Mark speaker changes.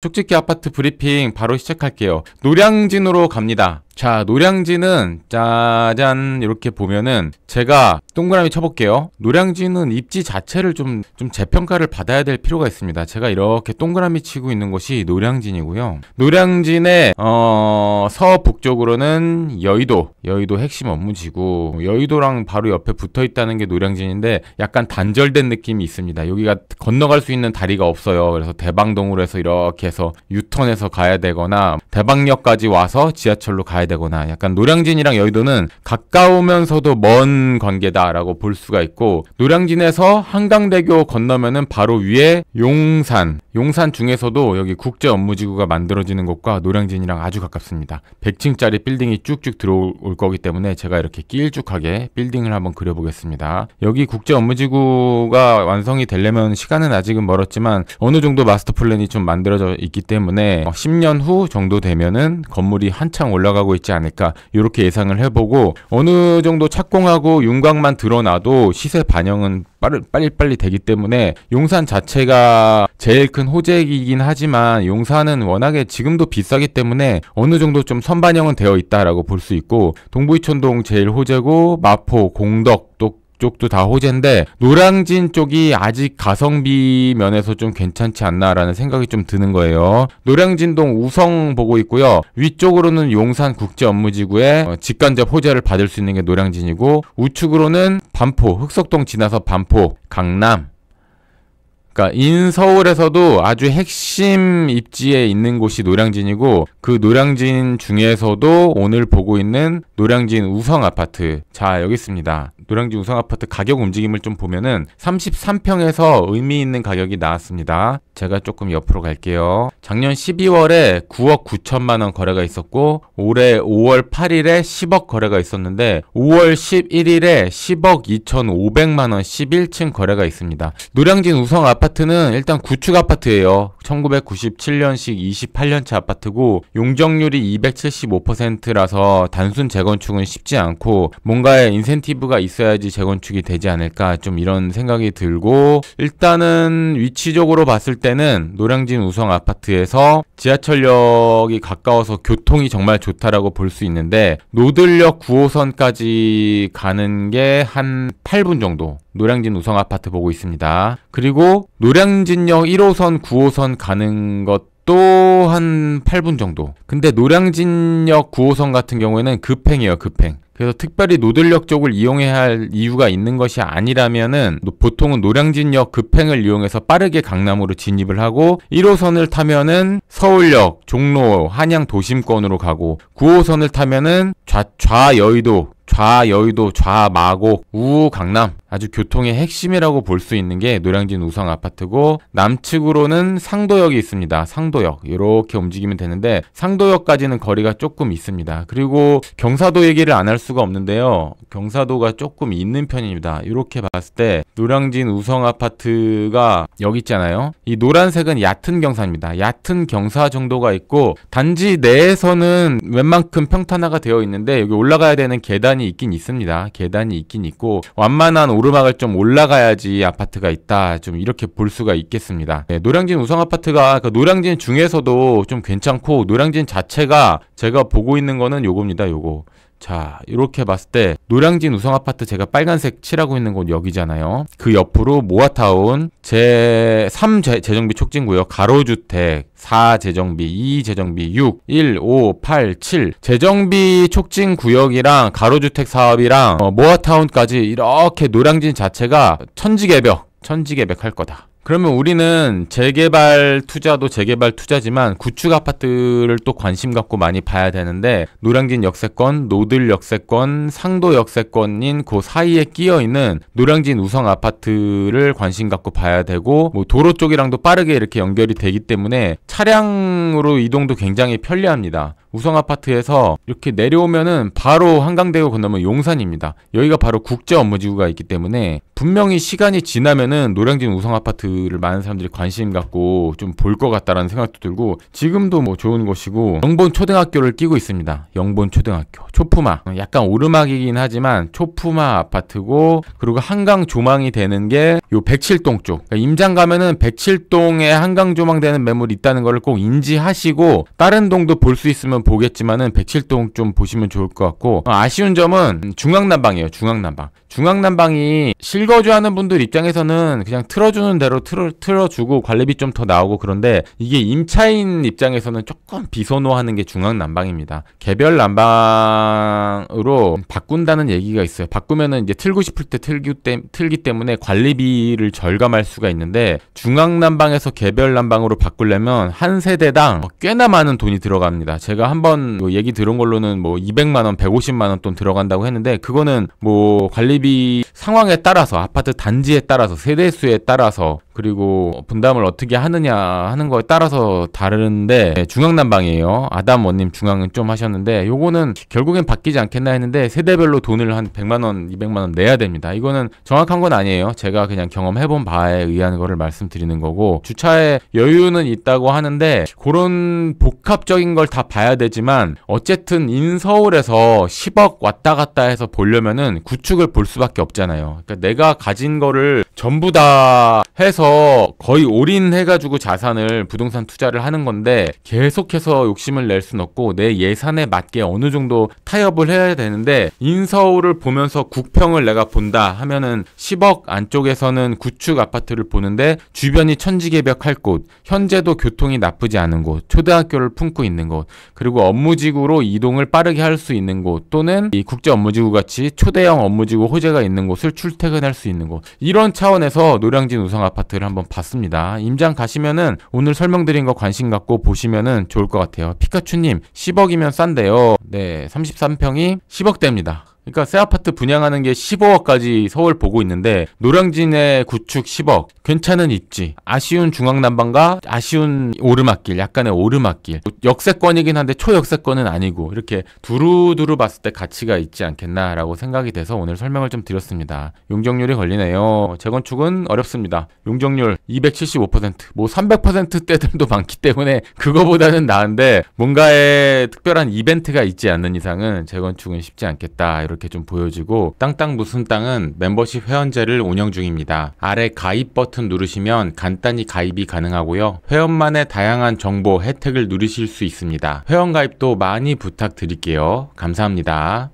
Speaker 1: 축지키 아파트 브리핑 바로 시작할게요. 노량진으로 갑니다. 자 노량진은 짜잔 이렇게 보면은 제가 동그라미 쳐볼게요 노량진은 입지 자체를 좀 좀 재평가를 받아야 될 필요가 있습니다 제가 이렇게 동그라미 치고 있는 곳이 노량진이고요 노량진의 어, 서북쪽으로는 여의도 여의도 핵심 업무지구 여의도랑 바로 옆에 붙어 있다는 게 노량진인데 약간 단절된 느낌이 있습니다 여기가 건너갈 수 있는 다리가 없어요 그래서 대방동으로 해서 이렇게 해서 유턴해서 가야 되거나 대방역까지 와서 지하철로 가야 되거나 약간 노량진이랑 여의도는 가까우면서도 먼 관계다라고 볼 수가 있고 노량진에서 한강대교 건너면은 바로 위에 용산 용산 중에서도 여기 국제 업무지구가 만들어지는 곳과 노량진이랑 아주 가깝습니다. 100층짜리 빌딩이 쭉쭉 들어올 거기 때문에 제가 이렇게 길쭉하게 빌딩을 한번 그려보겠습니다. 여기 국제 업무지구가 완성이 되려면 시간은 아직은 멀었지만 어느 정도 마스터 플랜이 좀 만들어져 있기 때문에 10년 어, 후 정도 되면은 건물이 한창 올라가고 있지 않을까 이렇게 예상을 해보고 어느 정도 착공하고 윤곽만 드러나도 시세 반영은 빠르, 빨리빨리 되기 때문에 용산 자체가 제일 큰 호재이긴 하지만 용산은 워낙에 지금도 비싸기 때문에 어느 정도 좀 선반영은 되어 있다라고 볼 수 있고 동부이촌동 제일 호재고 마포, 공덕 또 쪽도 다 호재인데 노량진 쪽이 아직 가성비 면에서 좀 괜찮지 않나라는 생각이 좀 드는 거예요. 노량진동 우성 보고 있고요. 위쪽으로는 용산 국제 업무지구에 어, 직간접 호재를 받을 수 있는 게 노량진이고 우측으로는 반포, 흑석동 지나서 반포, 강남 그러니까 인서울에서도 아주 핵심 입지에 있는 곳이 노량진이고 그 노량진 중에서도 오늘 보고 있는 노량진 우성 아파트 자 여기 있습니다. 노량진 우성 아파트 가격 움직임을 좀 보면은 33평에서 의미 있는 가격이 나왔습니다. 제가 조금 옆으로 갈게요. 작년 12월에 9억 9천만 원 거래가 있었고 올해 5월 8일에 10억 거래가 있었는데 5월 11일에 10억 2,500만 원 11층 거래가 있습니다. 노량진 우성 아파트는 일단 구축 아파트예요. 1997년식 28년차 아파트고 용적률이 275%라서 단순 재건축은 쉽지 않고 뭔가의 인센티브가 있어 있어야지 재건축이 되지 않을까 좀 이런 생각이 들고 일단은 위치적으로 봤을 때는 노량진 우성 아파트에서 지하철역이 가까워서 교통이 정말 좋다라고 볼 수 있는데 노들역 9호선까지 가는 게 한 8분 정도 노량진 우성 아파트 보고 있습니다. 그리고 노량진역 1호선 9호선 가는 것 또한 8분 정도. 근데 노량진역 9호선 같은 경우에는 급행이에요, 급행. 그래서 특별히 노들역 쪽을 이용해야 할 이유가 있는 것이 아니라면은 보통은 노량진역 급행을 이용해서 빠르게 강남으로 진입을 하고 1호선을 타면은 서울역, 종로, 한양 도심권으로 가고 9호선을 타면은 좌, 좌여의도, 좌여의도, 좌마곡, 우강남 아주 교통의 핵심이라고 볼 수 있는 게 노량진 우성 아파트고 남측으로는 상도역이 있습니다. 상도역 이렇게 움직이면 되는데 상도역까지는 거리가 조금 있습니다. 그리고 경사도 얘기를 안 할 수가 없는데요. 경사도가 조금 있는 편입니다. 이렇게 봤을 때 노량진 우성 아파트가 여기 있잖아요. 이 노란색은 얕은 경사입니다. 얕은 경사 정도가 있고 단지 내에서는 웬만큼 평탄화가 되어 있는데 여기 올라가야 되는 계단이 있긴 있습니다. 계단이 있긴 있고 완만한 오르막을 좀 올라가야지 아파트가 있다. 좀 이렇게 볼 수가 있겠습니다. 네, 노량진 우성 아파트가 그 노량진 중에서도 좀 괜찮고 노량진 자체가 제가 보고 있는 거는 요겁니다. 요거. 자 이렇게 봤을 때 노량진 우성아파트 제가 빨간색 칠하고 있는 곳 여기잖아요 그 옆으로 모아타운 제3 재정비 촉진구역 가로주택 4 재정비 2 재정비 6 1 5 8 7 재정비 촉진구역이랑 가로주택 사업이랑 어, 모아타운까지 이렇게 노량진 자체가 천지개벽 천지개벽 할 거다 그러면 우리는 재개발 투자도 재개발 투자지만 구축 아파트를 또 관심 갖고 많이 봐야 되는데 노량진 역세권, 노들 역세권, 상도 역세권인 그 사이에 끼어 있는 노량진 우성 아파트를 관심 갖고 봐야 되고 뭐 도로 쪽이랑도 빠르게 이렇게 연결이 되기 때문에 차량으로 이동도 굉장히 편리합니다. 우성아파트에서 이렇게 내려오면은 바로 한강대교 건너면 용산입니다. 여기가 바로 국제 업무지구가 있기 때문에 분명히 시간이 지나면은 노량진 우성아파트를 많은 사람들이 관심 갖고 좀 볼 것 같다라는 생각도 들고 지금도 뭐 좋은 곳이고 영본 초등학교를 끼고 있습니다. 영본 초등학교 초품아 약간 오르막이긴 하지만 초품아 아파트고 그리고 한강 조망이 되는 게요 107동 쪽 그러니까 임장 가면은 107동에 한강 조망되는 매물이 있다는 것을 꼭 인지하시고 다른 동도 볼 수 있으면 보겠지만은 107동 좀 보시면 좋을 것 같고 어, 아쉬운 점은 중앙난방이에요. 중앙난방. 중앙난방이 실거주하는 분들 입장에서는 그냥 틀어주는 대로 틀어, 틀어주고 관리비 좀 더 나오고 그런데 이게 임차인 입장에서는 조금 비선호하는 게 중앙난방입니다. 개별 난방으로 바꾼다는 얘기가 있어요. 바꾸면은 이제 틀고 싶을 때 틀기, 때, 틀기 때문에 관리비를 절감할 수가 있는데 중앙난방에서 개별 난방으로 바꾸려면 한 세대당 어, 꽤나 많은 돈이 들어갑니다. 제가 한번 뭐 얘기 들은 걸로는 뭐 200만 원, 150만 원 돈 들어간다고 했는데 그거는 뭐 관리비 상황에 따라서 아파트 단지에 따라서 세대 수에 따라서 그리고 분담을 어떻게 하느냐 하는 거에 따라서 다른데 중앙난방이에요. 아담 원님 중앙은 좀 하셨는데 요거는 결국엔 바뀌지 않겠나 했는데 세대별로 돈을 한 100만 원, 200만 원 내야 됩니다. 이거는 정확한 건 아니에요. 제가 그냥 경험해본 바에 의한 거를 말씀드리는 거고 주차에 여유는 있다고 하는데 그런 복합적인 걸 다 봐야 되지만 어쨌든 인서울에서 10억 왔다 갔다 해서 보려면은 구축을 볼 수밖에 없잖아요. 그러니까 내가 가진 거를 전부 다 해서 처음부 거의 올인해가지고 자산을 부동산 투자를 하는 건데 계속해서 욕심을 낼 순 없고 내 예산에 맞게 어느 정도 타협을 해야 되는데 인서울을 보면서 국평을 내가 본다 하면은 10억 안쪽에서는 구축 아파트를 보는데 주변이 천지개벽할 곳, 현재도 교통이 나쁘지 않은 곳, 초등학교를 품고 있는 곳, 그리고 업무지구로 이동을 빠르게 할 수 있는 곳 또는 이 국제 업무지구 같이 초대형 업무지구 호재가 있는 곳을 출퇴근할 수 있는 곳 이런 차원에서 노량진 우성 아파트 이벤를 한번 봤습니다. 임장 가시면은 오늘 설명드린 거 관심 갖고 보시면은 좋을 것 같아요. 피카츄님 10억이면 싼데요. 네, 33평이 10억대입니다. 그러니까 새 아파트 분양하는 게 15억까지 서울 보고 있는데 노량진의 구축 10억, 괜찮은 입지, 아쉬운 중앙난방과 아쉬운 오르막길, 약간의 오르막길. 역세권이긴 한데 초역세권은 아니고 이렇게 두루두루 봤을 때 가치가 있지 않겠나라고 생각이 돼서 오늘 설명을 좀 드렸습니다. 용적률이 걸리네요. 재건축은 어렵습니다. 용적률 275%, 뭐 300%대들도 많기 때문에 그거보다는 나은데 뭔가의 특별한 이벤트가 있지 않는 이상은 재건축은 쉽지 않겠다. 이렇게 이렇게 좀 보여지고 땅땅 무슨 땅은 멤버십 회원제를 운영 중입니다. 아래 가입 버튼 누르시면 간단히 가입이 가능하고요. 회원만의 다양한 정보, 혜택을 누리실 수 있습니다. 회원 가입도 많이 부탁드릴게요. 감사합니다.